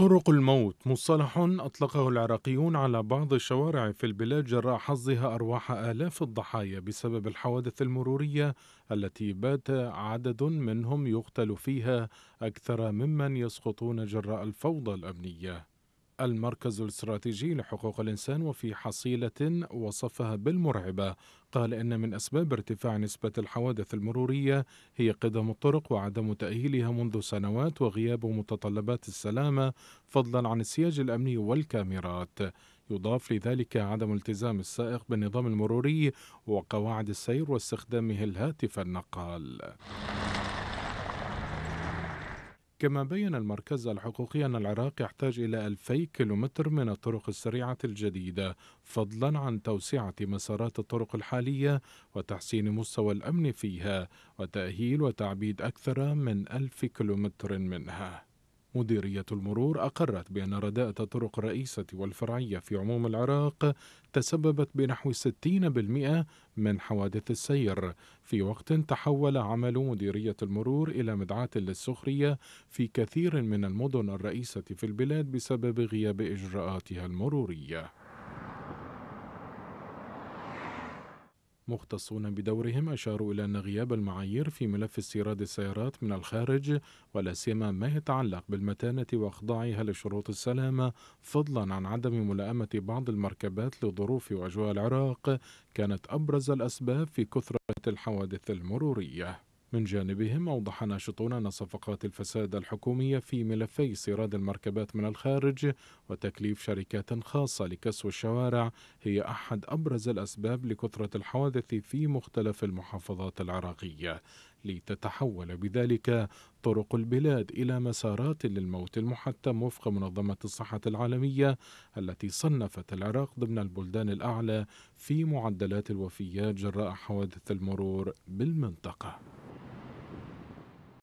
طرق الموت مصطلح أطلقه العراقيون على بعض الشوارع في البلاد جراء حظها أرواح آلاف الضحايا بسبب الحوادث المرورية التي بات عدد منهم يقتل فيها أكثر ممن يسقطون جراء الفوضى الأمنية. المركز الاستراتيجي لحقوق الإنسان وفي حصيلة وصفها بالمرعبة قال إن من أسباب ارتفاع نسبة الحوادث المرورية هي قدم الطرق وعدم تأهيلها منذ سنوات وغياب متطلبات السلامة فضلا عن السياج الأمني والكاميرات يضاف لذلك عدم التزام السائق بالنظام المروري وقواعد السير واستخدامه الهاتف النقال كما بين المركز الحقوقي أن العراق يحتاج إلى 2000 كيلومتر من الطرق السريعة الجديدة فضلا عن توسعة مسارات الطرق الحالية وتحسين مستوى الأمن فيها وتأهيل وتعبيد أكثر من 1000 كيلومتر منها مديرية المرور أقرت بأن رداءة الطرق الرئيسة والفرعية في عموم العراق تسببت بنحو 60% من حوادث السير في وقت تحول عمل مديرية المرور إلى مدعاة للسخرية في كثير من المدن الرئيسة في البلاد بسبب غياب إجراءاتها المرورية مختصون بدورهم أشاروا إلى أن غياب المعايير في ملف استيراد السيارات من الخارج ولا سيما ما يتعلق بالمتانة وإخضاعها لشروط السلامة فضلا عن عدم ملائمة بعض المركبات لظروف وأجواء العراق كانت أبرز الأسباب في كثرة الحوادث المرورية من جانبهم أوضح ناشطون أن صفقات الفساد الحكومية في ملفي استيراد المركبات من الخارج وتكليف شركات خاصة لكسو الشوارع هي أحد أبرز الأسباب لكثرة الحوادث في مختلف المحافظات العراقية لتتحول بذلك طرق البلاد إلى مسارات للموت المحتم وفق منظمة الصحة العالمية التي صنفت العراق ضمن البلدان الأعلى في معدلات الوفيات جراء حوادث المرور بالمنطقة